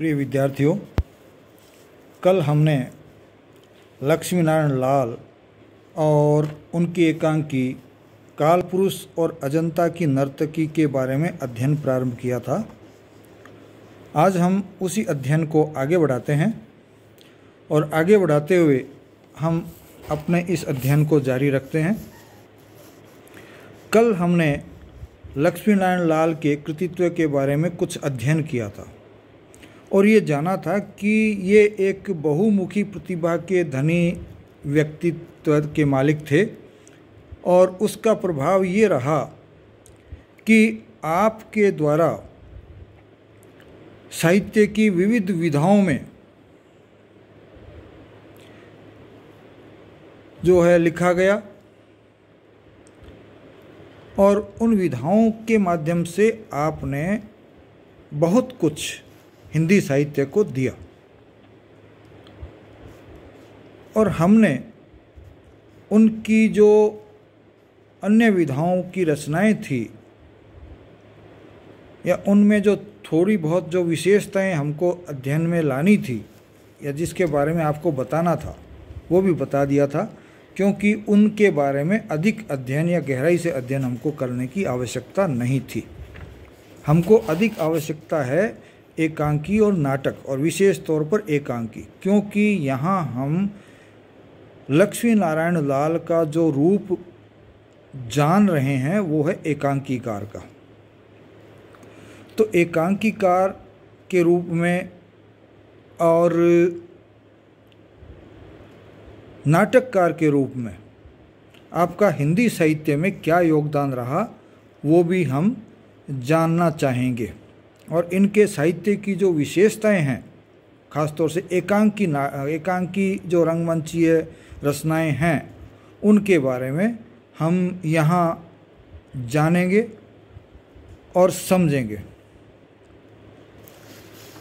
प्रिय विद्यार्थियों कल हमने लक्ष्मीनारायण लाल और उनकी एकांकी कालपुरुष और अजंता की नर्तकी के बारे में अध्ययन प्रारंभ किया था आज हम उसी अध्ययन को आगे बढ़ाते हैं और आगे बढ़ाते हुए हम अपने इस अध्ययन को जारी रखते हैं कल हमने लक्ष्मीनारायण लाल के कृतित्व के बारे में कुछ अध्ययन किया था और ये जाना था कि ये एक बहुमुखी प्रतिभा के धनी व्यक्तित्व के मालिक थे और उसका प्रभाव ये रहा कि आपके द्वारा साहित्य की विविध विधाओं में जो है लिखा गया और उन विधाओं के माध्यम से आपने बहुत कुछ हिंदी साहित्य को दिया और हमने उनकी जो अन्य विधाओं की रचनाएं थी या उनमें जो थोड़ी बहुत जो विशेषताएं हमको अध्ययन में लानी थी या जिसके बारे में आपको बताना था वो भी बता दिया था क्योंकि उनके बारे में अधिक अध्ययन या गहराई से अध्ययन हमको करने की आवश्यकता नहीं थी हमको अधिक आवश्यकता है एकांकी और नाटक और विशेष तौर पर एकांकी क्योंकि यहाँ हम लक्ष्मी नारायण लाल का जो रूप जान रहे हैं वो है एकांकीकार का तो एकांकीकार के रूप में और नाटककार के रूप में आपका हिंदी साहित्य में क्या योगदान रहा वो भी हम जानना चाहेंगे और इनके साहित्य की जो विशेषताएं हैं खासतौर से एकांकी ना एकांकी जो रंगमंचीय रचनाएं हैं उनके बारे में हम यहाँ जानेंगे और समझेंगे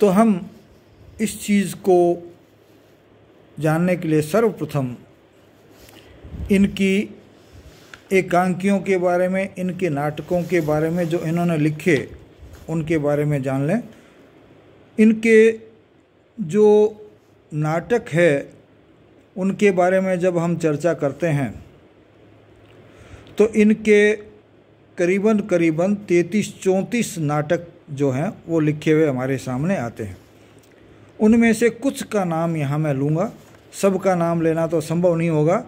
तो हम इस चीज़ को जानने के लिए सर्वप्रथम इनकी एकांकियों के बारे में इनके नाटकों के बारे में जो इन्होंने लिखे उनके बारे में जान लें इनके जो नाटक है उनके बारे में जब हम चर्चा करते हैं तो इनके करीबन करीबन तैंतीस चौंतीस नाटक जो हैं वो लिखे हुए हमारे सामने आते हैं उनमें से कुछ का नाम यहाँ मैं लूँगा सब का नाम लेना तो संभव नहीं होगा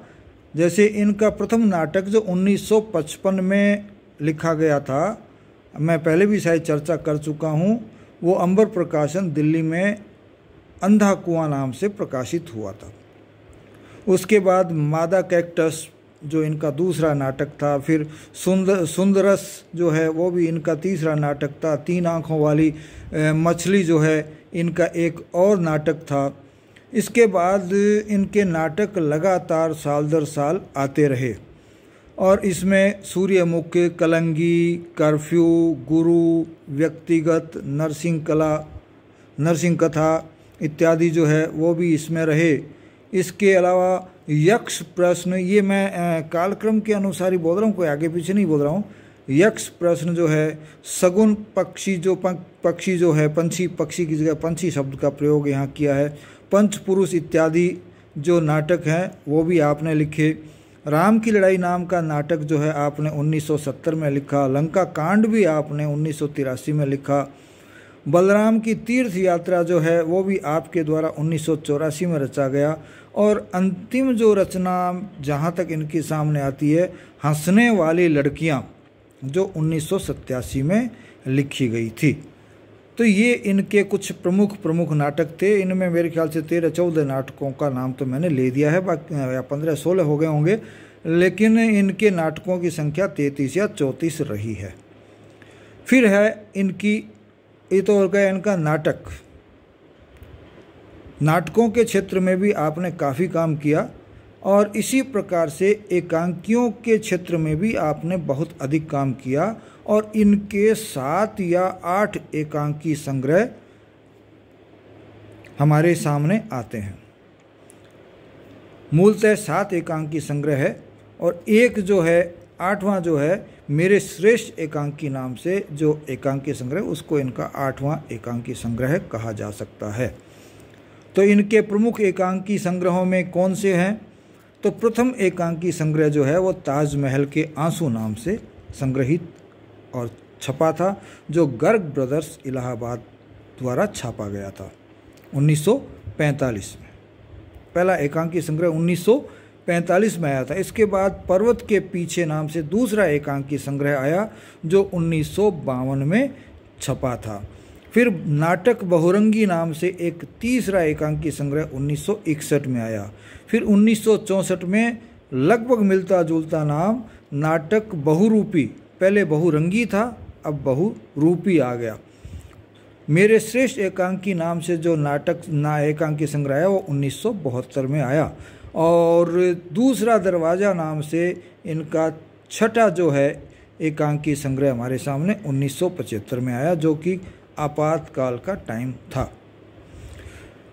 जैसे इनका प्रथम नाटक जो 1955 में लिखा गया था मैं पहले भी शायद चर्चा कर चुका हूँ वो अंबर प्रकाशन दिल्ली में अंधा कुआं नाम से प्रकाशित हुआ था उसके बाद मादा कैक्टस जो इनका दूसरा नाटक था फिर सुंदर सुंदरस जो है वो भी इनका तीसरा नाटक था तीन आँखों वाली मछली जो है इनका एक और नाटक था इसके बाद इनके नाटक लगातार साल दर साल आते रहे और इसमें सूर्यमुख कलंगी कर्फ्यू गुरु व्यक्तिगत नर्सिंग कला नर्सिंग कथा इत्यादि जो है वो भी इसमें रहे इसके अलावा यक्ष प्रश्न ये मैं कालक्रम के अनुसार ही बोल रहा हूँ कोई आगे पीछे नहीं बोल रहा हूँ यक्ष प्रश्न जो है सगुन पक्षी जो पक्षी जो है पंछी पक्षी की जगह पंछी शब्द का प्रयोग यहाँ किया है पंच पुरुष इत्यादि जो नाटक हैं वो भी आपने लिखे राम की लड़ाई नाम का नाटक जो है आपने 1970 में लिखा लंका कांड भी आपने उन्नीस में लिखा बलराम की तीर्थ यात्रा जो है वो भी आपके द्वारा उन्नीस में रचा गया और अंतिम जो रचना जहाँ तक इनकी सामने आती है हंसने वाली लड़कियाँ जो उन्नीस में लिखी गई थी तो ये इनके कुछ प्रमुख प्रमुख नाटक थे इनमें मेरे ख्याल से तेरह चौदह नाटकों का नाम तो मैंने ले दिया है बाकी या पंद्रह सोलह हो गए होंगे लेकिन इनके नाटकों की संख्या तैतीस या चौंतीस रही है फिर है इनकी ये तो और गया इनका नाटक नाटकों के क्षेत्र में भी आपने काफ़ी काम किया और इसी प्रकार से एकांकियों के क्षेत्र में भी आपने बहुत अधिक काम किया और इनके सात या आठ एकांकी संग्रह हमारे सामने आते हैं मूलतः सात एकांकी संग्रह है और एक जो है आठवां जो है मेरे श्रेष्ठ एकांकी नाम से जो एकांकी संग्रह उसको इनका आठवां एकांकी संग्रह कहा जा सकता है तो इनके प्रमुख एकांकी संग्रहों में कौन से हैं तो प्रथम एकांकी संग्रह जो है वो ताजमहल के आंसू नाम से संग्रहित और छपा था जो गर्ग ब्रदर्स इलाहाबाद द्वारा छापा गया था 1945 में पहला एकांकी संग्रह 1945 पैंतालीस में आया था इसके बाद पर्वत के पीछे नाम से दूसरा एकांकी संग्रह आया जो उन्नीस में छपा था फिर नाटक बहुरंगी नाम से एक तीसरा एकांकी संग्रह 1961 में आया फिर 1964 में लगभग मिलता जुलता नाम नाटक बहुरूपी पहले बहुरंगी था अब बहुरूपी आ गया मेरे श्रेष्ठ एकांकी नाम से जो नाटक ना एकांकी संग्रह है वो उन्नीस में आया और दूसरा दरवाज़ा नाम से इनका छठा जो है एकांकी संग्रह हमारे सामने 1975 में आया जो कि आपातकाल का टाइम था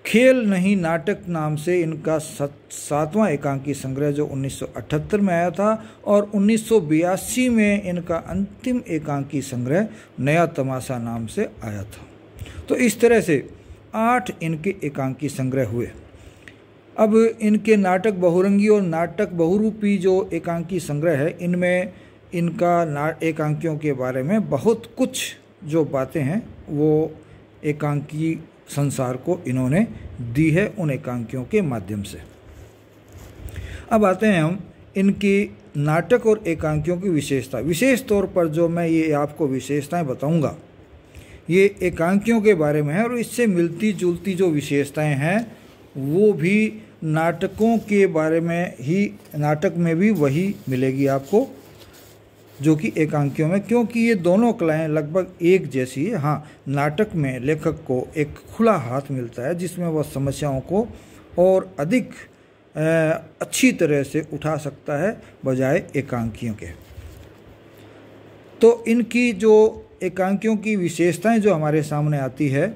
खेल नहीं नाटक नाम से इनका सातवां एकांकी संग्रह जो 1978 में आया था और 1982 में इनका अंतिम एकांकी संग्रह नया तमाशा नाम से आया था तो इस तरह से आठ इनके एकांकी संग्रह हुए अब इनके नाटक बहुरंगी और नाटक बहुरूपी जो एकांकी संग्रह है इनमें इनका ना एकांकियों के बारे में बहुत कुछ जो बातें हैं वो एकांकी संसार को इन्होंने दी है उन एकांकियों के माध्यम से अब आते हैं हम इनकी नाटक और एकांकियों की विशेषता विशेष तौर पर जो मैं ये आपको विशेषताएं बताऊंगा ये एकांकियों के बारे में है और इससे मिलती जुलती जो विशेषताएं हैं वो भी नाटकों के बारे में ही नाटक में भी वही मिलेगी आपको जो कि एकांकियों में क्योंकि ये दोनों कलाएं लगभग एक जैसी है हाँ नाटक में लेखक को एक खुला हाथ मिलता है जिसमें वह समस्याओं को और अधिक अच्छी तरह से उठा सकता है बजाय एकांकियों के तो इनकी जो एकांकियों की विशेषताएं जो हमारे सामने आती है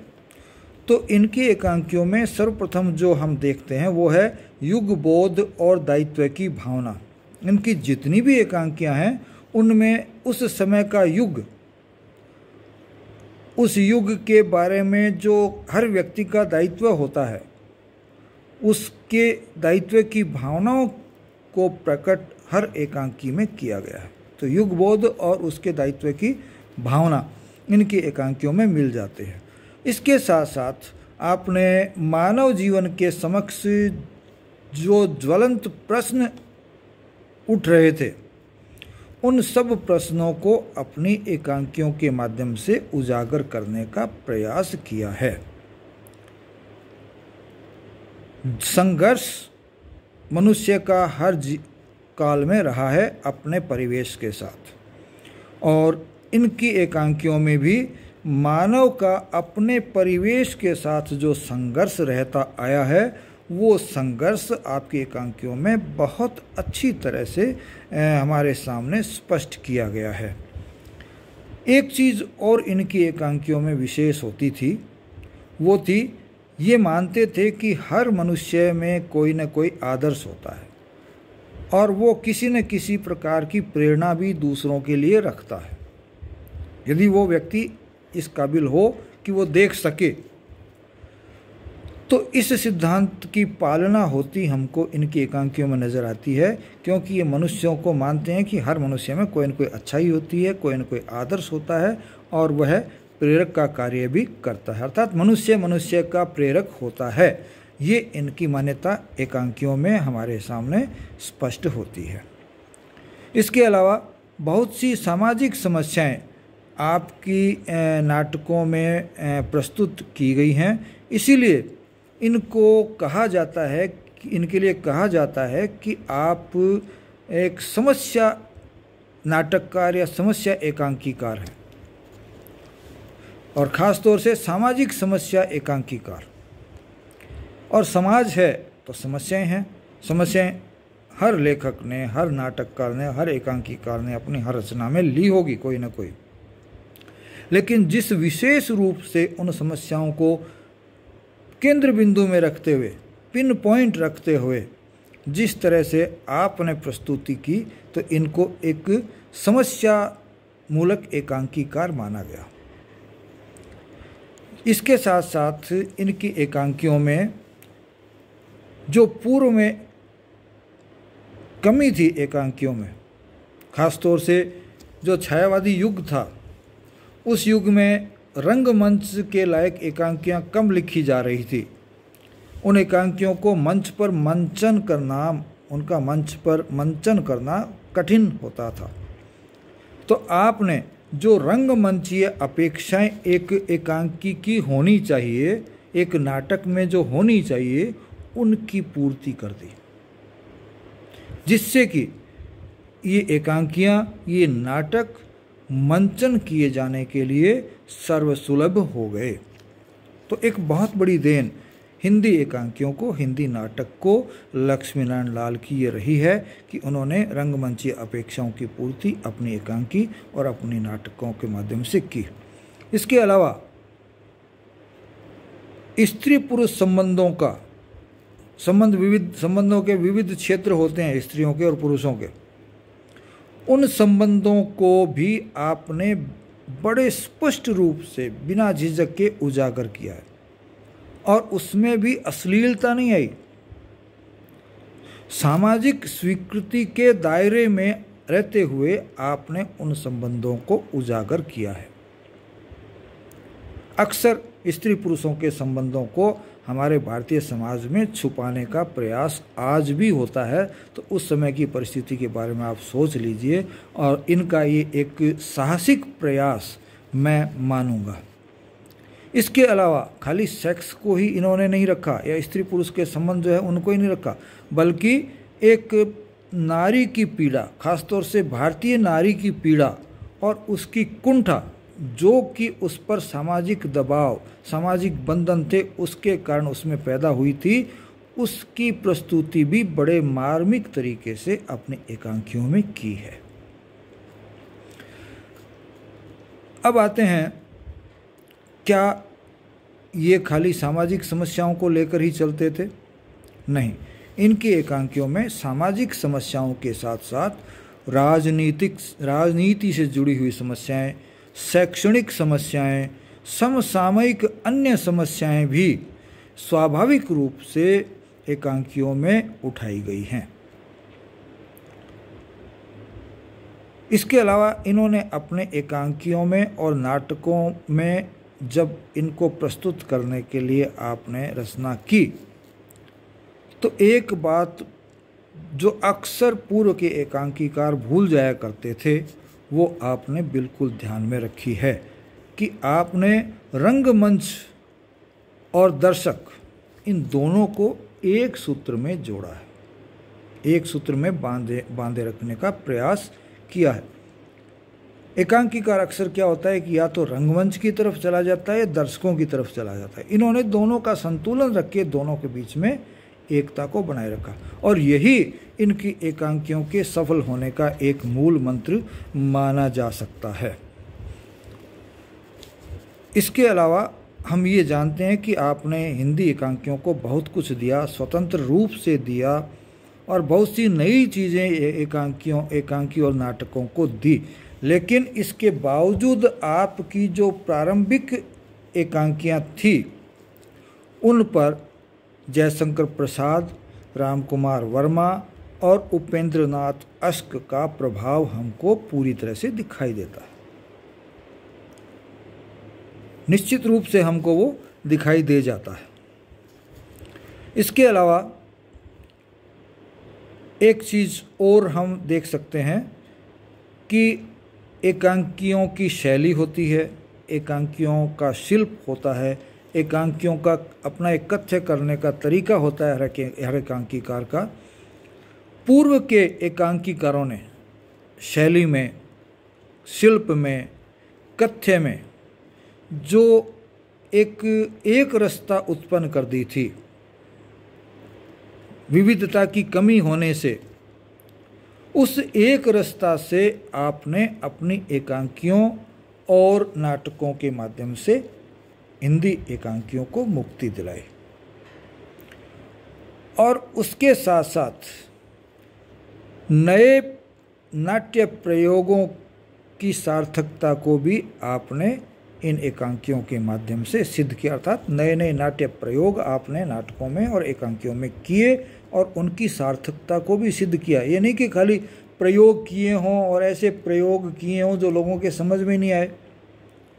तो इनकी एकांकियों में सर्वप्रथम जो हम देखते हैं वो है युग बोध और दायित्व की भावना इनकी जितनी भी एकांकियां हैं उनमें उस समय का युग उस युग के बारे में जो हर व्यक्ति का दायित्व होता है उसके दायित्व की भावनाओं को प्रकट हर एकांकी में किया गया है तो युग बोध और उसके दायित्व की भावना इनकी एकांकियों में मिल जाते हैं इसके साथ साथ आपने मानव जीवन के समक्ष जो ज्वलंत प्रश्न उठ रहे थे उन सब प्रश्नों को अपनी एकांकियों के माध्यम से उजागर करने का प्रयास किया है संघर्ष मनुष्य का हर काल में रहा है अपने परिवेश के साथ और इनकी एकांकियों में भी मानव का अपने परिवेश के साथ जो संघर्ष रहता आया है वो संघर्ष आपके एकांकियों में बहुत अच्छी तरह से हमारे सामने स्पष्ट किया गया है एक चीज़ और इनकी एकांकियों में विशेष होती थी वो थी ये मानते थे कि हर मनुष्य में कोई न कोई आदर्श होता है और वो किसी न किसी प्रकार की प्रेरणा भी दूसरों के लिए रखता है यदि वो व्यक्ति इस काबिल हो कि वो देख सके तो इस सिद्धांत की पालना होती हमको इनकी एकांकियों में नज़र आती है क्योंकि ये मनुष्यों को मानते हैं कि हर मनुष्य में कोई न कोई अच्छाई होती है कोई न कोई आदर्श होता है और वह प्रेरक का कार्य भी करता है अर्थात मनुष्य मनुष्य का प्रेरक होता है ये इनकी मान्यता एकांकियों में हमारे सामने स्पष्ट होती है इसके अलावा बहुत सी सामाजिक समस्याएं आपकी नाटकों में प्रस्तुत की गई हैं इसीलिए इनको कहा जाता है इनके लिए कहा जाता है कि आप एक समस्या नाटककार या समस्या एकांकीकार हैं और ख़ास तौर से सामाजिक समस्या एकांकीकार और समाज है तो समस्याएं हैं समस्याएं हर लेखक ने हर नाटककार ने हर एकांकीकार ने अपनी हर रचना में ली होगी कोई ना कोई लेकिन जिस विशेष रूप से उन समस्याओं को केंद्र बिंदु में रखते हुए पिन पॉइंट रखते हुए जिस तरह से आपने प्रस्तुति की तो इनको एक समस्या मूलक एकांकीकार माना गया इसके साथ साथ इनकी एकांकियों में जो पूर्व में कमी थी एकांकियों में खासतौर से जो छायावादी युग था उस युग में रंगमंच के लायक एकांकियां कम लिखी जा रही थी उन एकांकियों को मंच पर मंचन करना उनका मंच पर मंचन करना कठिन होता था तो आपने जो रंगमंचीय अपेक्षाएं एक एकांकी की होनी चाहिए एक नाटक में जो होनी चाहिए उनकी पूर्ति कर दी जिससे कि ये एकांकियां ये नाटक मंचन किए जाने के लिए सर्वसुलभ हो गए तो एक बहुत बड़ी देन हिंदी एकांकियों को हिंदी नाटक को लक्ष्मी नारायण लाल की ये रही है कि उन्होंने रंगमंचीय अपेक्षाओं की पूर्ति अपनी एकांकी और अपने नाटकों के माध्यम से की इसके अलावा स्त्री पुरुष संबंधों का संबंध विविध संबंधों के विविध क्षेत्र होते हैं स्त्रियों के और पुरुषों के उन संबंधों को भी आपने बड़े स्पष्ट रूप से बिना झिझक के उजागर किया है और उसमें भी अश्लीलता नहीं आई सामाजिक स्वीकृति के दायरे में रहते हुए आपने उन संबंधों को उजागर किया है अक्सर स्त्री पुरुषों के संबंधों को हमारे भारतीय समाज में छुपाने का प्रयास आज भी होता है तो उस समय की परिस्थिति के बारे में आप सोच लीजिए और इनका ये एक साहसिक प्रयास मैं मानूंगा इसके अलावा खाली सेक्स को ही इन्होंने नहीं रखा या स्त्री पुरुष के संबंध जो है उनको ही नहीं रखा बल्कि एक नारी की पीड़ा खासतौर से भारतीय नारी की पीड़ा और उसकी कुंठा जो कि उस पर सामाजिक दबाव सामाजिक बंधन थे उसके कारण उसमें पैदा हुई थी उसकी प्रस्तुति भी बड़े मार्मिक तरीके से अपने एकांकियों में की है अब आते हैं क्या ये खाली सामाजिक समस्याओं को लेकर ही चलते थे नहीं इनकी एकांकियों में सामाजिक समस्याओं के साथ साथ राजनीतिक राजनीति से जुड़ी हुई समस्याएं शैक्षणिक समस्याएं, समसामयिक अन्य समस्याएं भी स्वाभाविक रूप से एकांकियों में उठाई गई हैं इसके अलावा इन्होंने अपने एकांकियों में और नाटकों में जब इनको प्रस्तुत करने के लिए आपने रचना की तो एक बात जो अक्सर पूर्व के एकांकीकार भूल जाया करते थे वो आपने बिल्कुल ध्यान में रखी है कि आपने रंगमंच और दर्शक इन दोनों को एक सूत्र में जोड़ा है एक सूत्र में बांधे बांधे रखने का प्रयास किया है एकांकीकार अक्सर क्या होता है कि या तो रंगमंच की तरफ चला जाता है या दर्शकों की तरफ चला जाता है इन्होंने दोनों का संतुलन रख के दोनों के बीच में एकता को बनाए रखा और यही इनकी एकांकियों के सफल होने का एक मूल मंत्र माना जा सकता है इसके अलावा हम ये जानते हैं कि आपने हिंदी एकांकियों को बहुत कुछ दिया स्वतंत्र रूप से दिया और बहुत सी नई चीज़ें एकांकियों एकांकी और नाटकों को दी लेकिन इसके बावजूद आपकी जो प्रारंभिक एकांकियां थी उन पर जयशंकर प्रसाद राम कुमार वर्मा और उपेंद्रनाथ अश्क का प्रभाव हमको पूरी तरह से दिखाई देता है निश्चित रूप से हमको वो दिखाई दे जाता है इसके अलावा एक चीज़ और हम देख सकते हैं कि एकांकियों की शैली होती है एकांकियों का शिल्प होता है एकांकियों का अपना एक कथ्य करने का तरीका होता है हर एकांकीकार का पूर्व के एकांकीकारों ने शैली में शिल्प में कथ्य में जो एक एक रस्ता उत्पन्न कर दी थी विविधता की कमी होने से उस एक रास्ता से आपने अपनी एकांकियों और नाटकों के माध्यम से हिंदी एकांकियों को मुक्ति दिलाई और उसके साथ साथ नए नाट्य प्रयोगों की सार्थकता को भी आपने इन एकांकियों के माध्यम से सिद्ध किया अर्थात नए नए नाट्य प्रयोग आपने नाटकों में और एकांकियों में किए और उनकी सार्थकता को भी सिद्ध किया ये नहीं कि खाली प्रयोग किए हों और ऐसे प्रयोग किए हों जो लोगों के समझ में नहीं आए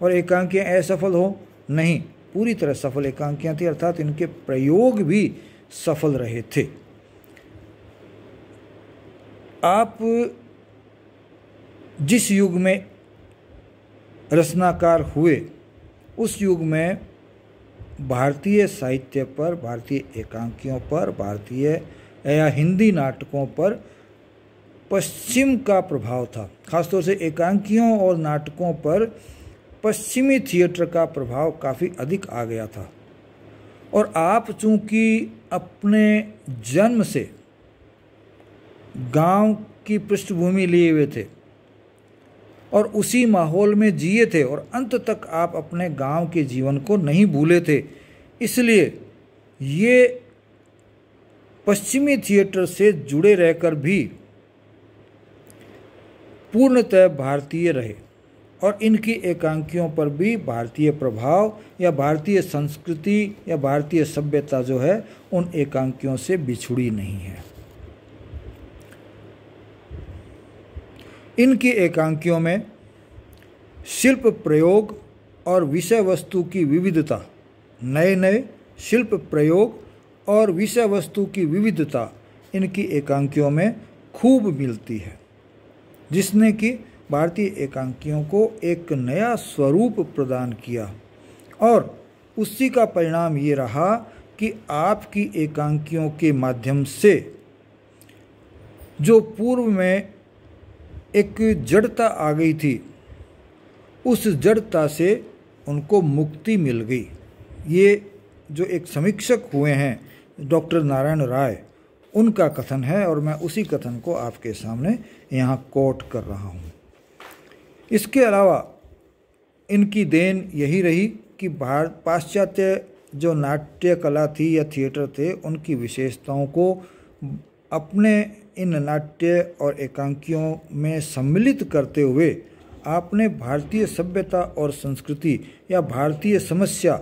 और एकांकियाँ असफल हों नहीं पूरी तरह सफल एकांकियाँ थी अर्थात इनके प्रयोग भी सफल रहे थे आप जिस युग में रचनाकार हुए उस युग में भारतीय साहित्य पर भारतीय एकांकियों पर भारतीय या हिंदी नाटकों पर पश्चिम का प्रभाव था खासतौर से एकांकियों और नाटकों पर पश्चिमी थिएटर का प्रभाव काफ़ी अधिक आ गया था और आप चूंकि अपने जन्म से गांव की पृष्ठभूमि लिए हुए थे और उसी माहौल में जिए थे और अंत तक आप अपने गांव के जीवन को नहीं भूले थे इसलिए ये पश्चिमी थिएटर से जुड़े रहकर भी पूर्णतः भारतीय रहे और इनकी एकांकियों पर भी भारतीय प्रभाव या भारतीय संस्कृति या भारतीय सभ्यता जो है उन एकांकियों से बिछुड़ी नहीं है इनकी एकांकियों में शिल्प प्रयोग और विषय वस्तु की विविधता नए नए शिल्प प्रयोग और विषय वस्तु की विविधता इनकी एकांकियों में खूब मिलती है जिसने कि भारतीय एकांकियों को एक नया स्वरूप प्रदान किया और उसी का परिणाम ये रहा कि आपकी एकांकियों के माध्यम से जो पूर्व में एक जड़ता आ गई थी उस जड़ता से उनको मुक्ति मिल गई ये जो एक समीक्षक हुए हैं डॉक्टर नारायण राय उनका कथन है और मैं उसी कथन को आपके सामने यहाँ कोट कर रहा हूँ इसके अलावा इनकी देन यही रही कि भारत पाश्चात्य जो नाट्य कला थी या थिएटर थे उनकी विशेषताओं को अपने इन नाट्य और एकांकियों में सम्मिलित करते हुए आपने भारतीय सभ्यता और संस्कृति या भारतीय समस्या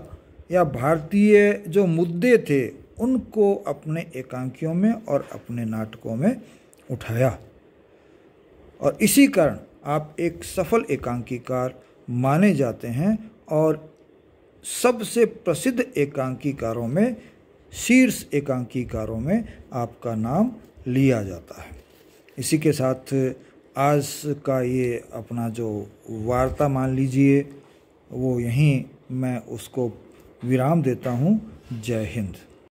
या भारतीय जो मुद्दे थे उनको अपने एकांकियों में और अपने नाटकों में उठाया और इसी कारण आप एक सफल एकांकीकार माने जाते हैं और सबसे प्रसिद्ध एकांकीकारों में शीर्ष एकांकीकारों में आपका नाम लिया जाता है इसी के साथ आज का ये अपना जो वार्ता मान लीजिए वो यहीं मैं उसको विराम देता हूँ जय हिंद